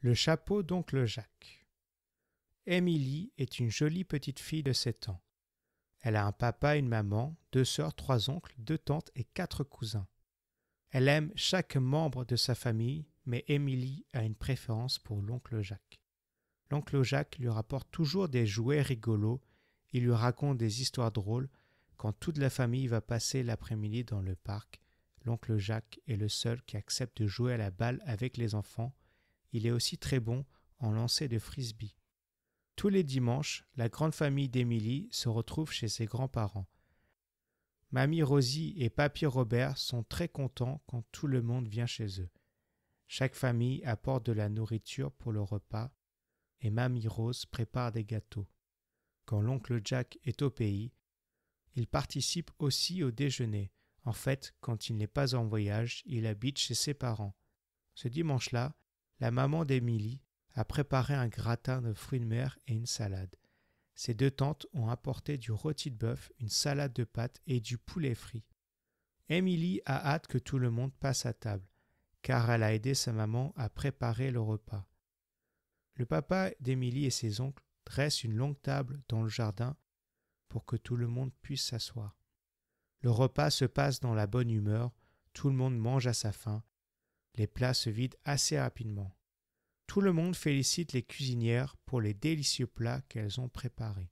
Le chapeau d'oncle Jacques. Émilie est une jolie petite fille de 7 ans. Elle a un papa, une maman, deux sœurs, trois oncles, deux tantes et quatre cousins. Elle aime chaque membre de sa famille, mais Émilie a une préférence pour l'oncle Jacques. L'oncle Jacques lui rapporte toujours des jouets rigolos, il lui raconte des histoires drôles. Quand toute la famille va passer l'après-midi dans le parc, l'oncle Jacques est le seul qui accepte de jouer à la balle avec les enfants il est aussi très bon en lancer de frisbee. Tous les dimanches, la grande famille d'Émilie se retrouve chez ses grands-parents. Mamie Rosie et Papy Robert sont très contents quand tout le monde vient chez eux. Chaque famille apporte de la nourriture pour le repas et Mamie Rose prépare des gâteaux. Quand l'oncle Jack est au pays, il participe aussi au déjeuner. En fait, quand il n'est pas en voyage, il habite chez ses parents. Ce dimanche-là, la maman d'Émilie a préparé un gratin de fruits de mer et une salade. Ses deux tantes ont apporté du rôti de bœuf, une salade de pâtes et du poulet frit. Émilie a hâte que tout le monde passe à table, car elle a aidé sa maman à préparer le repas. Le papa d'Émilie et ses oncles dressent une longue table dans le jardin pour que tout le monde puisse s'asseoir. Le repas se passe dans la bonne humeur, tout le monde mange à sa faim, les plats se vident assez rapidement. Tout le monde félicite les cuisinières pour les délicieux plats qu'elles ont préparés.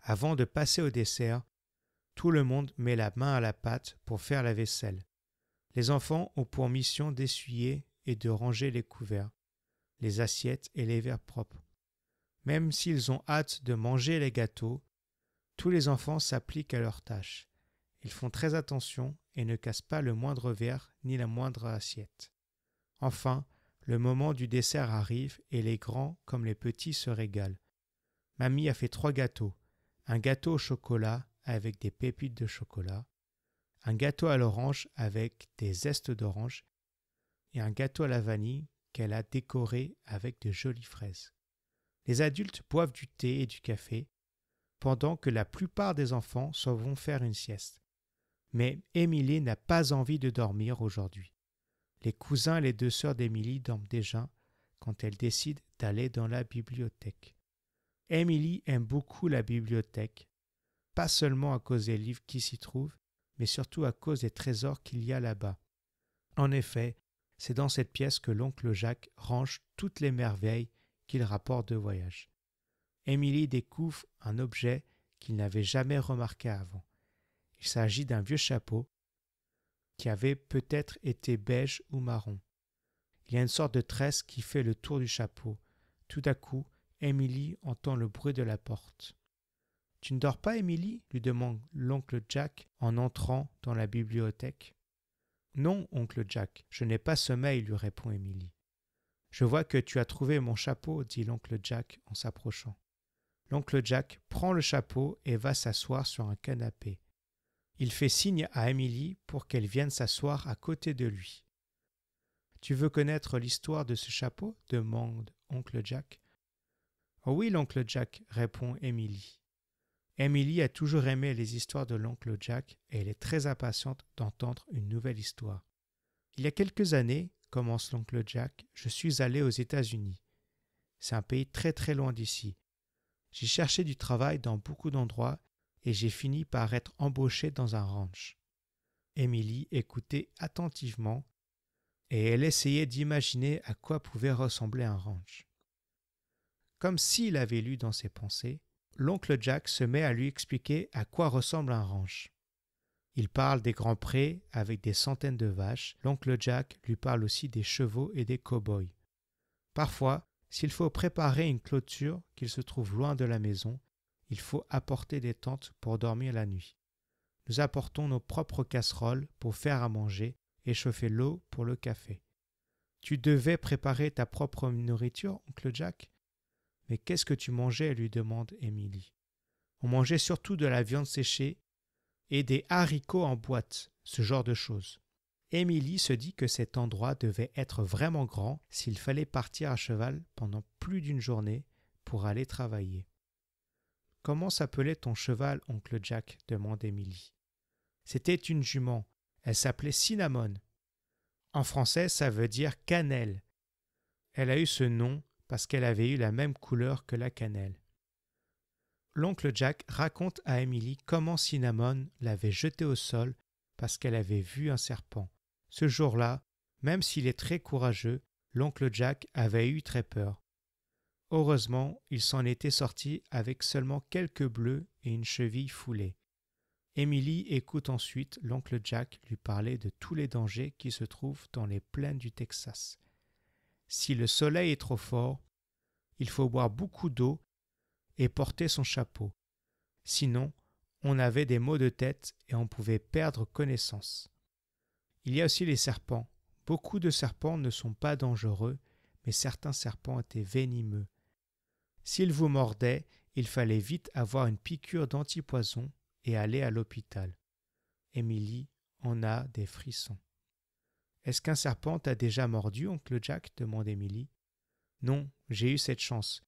Avant de passer au dessert, tout le monde met la main à la pâte pour faire la vaisselle. Les enfants ont pour mission d'essuyer et de ranger les couverts, les assiettes et les verres propres. Même s'ils ont hâte de manger les gâteaux, tous les enfants s'appliquent à leur tâche. Ils font très attention et ne cassent pas le moindre verre ni la moindre assiette. Enfin, le moment du dessert arrive et les grands comme les petits se régalent. Mamie a fait trois gâteaux. Un gâteau au chocolat avec des pépites de chocolat, un gâteau à l'orange avec des zestes d'orange et un gâteau à la vanille qu'elle a décoré avec de jolies fraises. Les adultes boivent du thé et du café pendant que la plupart des enfants s'en vont faire une sieste. Mais Émilie n'a pas envie de dormir aujourd'hui. Les cousins et les deux sœurs d'Émilie dorment déjà quand elles décident d'aller dans la bibliothèque. Émilie aime beaucoup la bibliothèque, pas seulement à cause des livres qui s'y trouvent, mais surtout à cause des trésors qu'il y a là-bas. En effet, c'est dans cette pièce que l'oncle Jacques range toutes les merveilles qu'il rapporte de voyage. Émilie découvre un objet qu'il n'avait jamais remarqué avant. Il s'agit d'un vieux chapeau qui avait peut-être été beige ou marron. Il y a une sorte de tresse qui fait le tour du chapeau. Tout à coup, Émilie entend le bruit de la porte. Tu ne dors pas, Émilie ?» lui demande l'oncle Jack en entrant dans la bibliothèque. Non, oncle Jack, je n'ai pas sommeil, lui répond Émilie. « Je vois que tu as trouvé mon chapeau, dit l'oncle Jack en s'approchant. L'oncle Jack prend le chapeau et va s'asseoir sur un canapé. Il fait signe à Émilie pour qu'elle vienne s'asseoir à côté de lui. Tu veux connaître l'histoire de ce chapeau demande oncle Jack. Oh oui, l'oncle Jack, répond Émilie. Émilie a toujours aimé les histoires de l'oncle Jack et elle est très impatiente d'entendre une nouvelle histoire. Il y a quelques années, commence l'oncle Jack, je suis allé aux États-Unis. C'est un pays très très loin d'ici. J'ai cherché du travail dans beaucoup d'endroits et j'ai fini par être embauché dans un ranch. Émilie écoutait attentivement, et elle essayait d'imaginer à quoi pouvait ressembler un ranch. Comme s'il avait lu dans ses pensées, l'oncle Jack se met à lui expliquer à quoi ressemble un ranch. Il parle des grands prés avec des centaines de vaches, l'oncle Jack lui parle aussi des chevaux et des cowboys. Parfois, s'il faut préparer une clôture qu'il se trouve loin de la maison, il faut apporter des tentes pour dormir la nuit. Nous apportons nos propres casseroles pour faire à manger et chauffer l'eau pour le café. Tu devais préparer ta propre nourriture, oncle Jack Mais qu'est-ce que tu mangeais lui demande Émilie. On mangeait surtout de la viande séchée et des haricots en boîte, ce genre de choses. Émilie se dit que cet endroit devait être vraiment grand s'il fallait partir à cheval pendant plus d'une journée pour aller travailler. Comment s'appelait ton cheval, oncle Jack demande Émilie. C'était une jument. Elle s'appelait Cinnamon. En français, ça veut dire cannelle. Elle a eu ce nom parce qu'elle avait eu la même couleur que la cannelle. L'oncle Jack raconte à Émilie comment Cinnamon l'avait jetée au sol parce qu'elle avait vu un serpent. Ce jour-là, même s'il est très courageux, l'oncle Jack avait eu très peur. Heureusement, il s'en était sorti avec seulement quelques bleus et une cheville foulée. Émilie écoute ensuite l'oncle Jack lui parler de tous les dangers qui se trouvent dans les plaines du Texas. Si le soleil est trop fort, il faut boire beaucoup d'eau et porter son chapeau. Sinon, on avait des maux de tête et on pouvait perdre connaissance. Il y a aussi les serpents. Beaucoup de serpents ne sont pas dangereux, mais certains serpents étaient venimeux. S'il vous mordait, il fallait vite avoir une piqûre d'antipoison et aller à l'hôpital. Émilie en a des frissons. Est-ce qu'un serpent t'a déjà mordu, oncle Jack demande Émilie. Non, j'ai eu cette chance.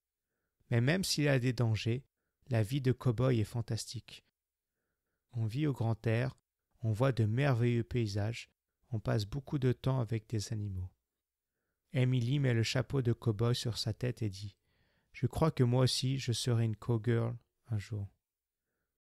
Mais même s'il y a des dangers, la vie de cow-boy est fantastique. On vit au grand air, on voit de merveilleux paysages, on passe beaucoup de temps avec des animaux. Émilie met le chapeau de cow-boy sur sa tête et dit je crois que moi aussi je serai une cowgirl un jour.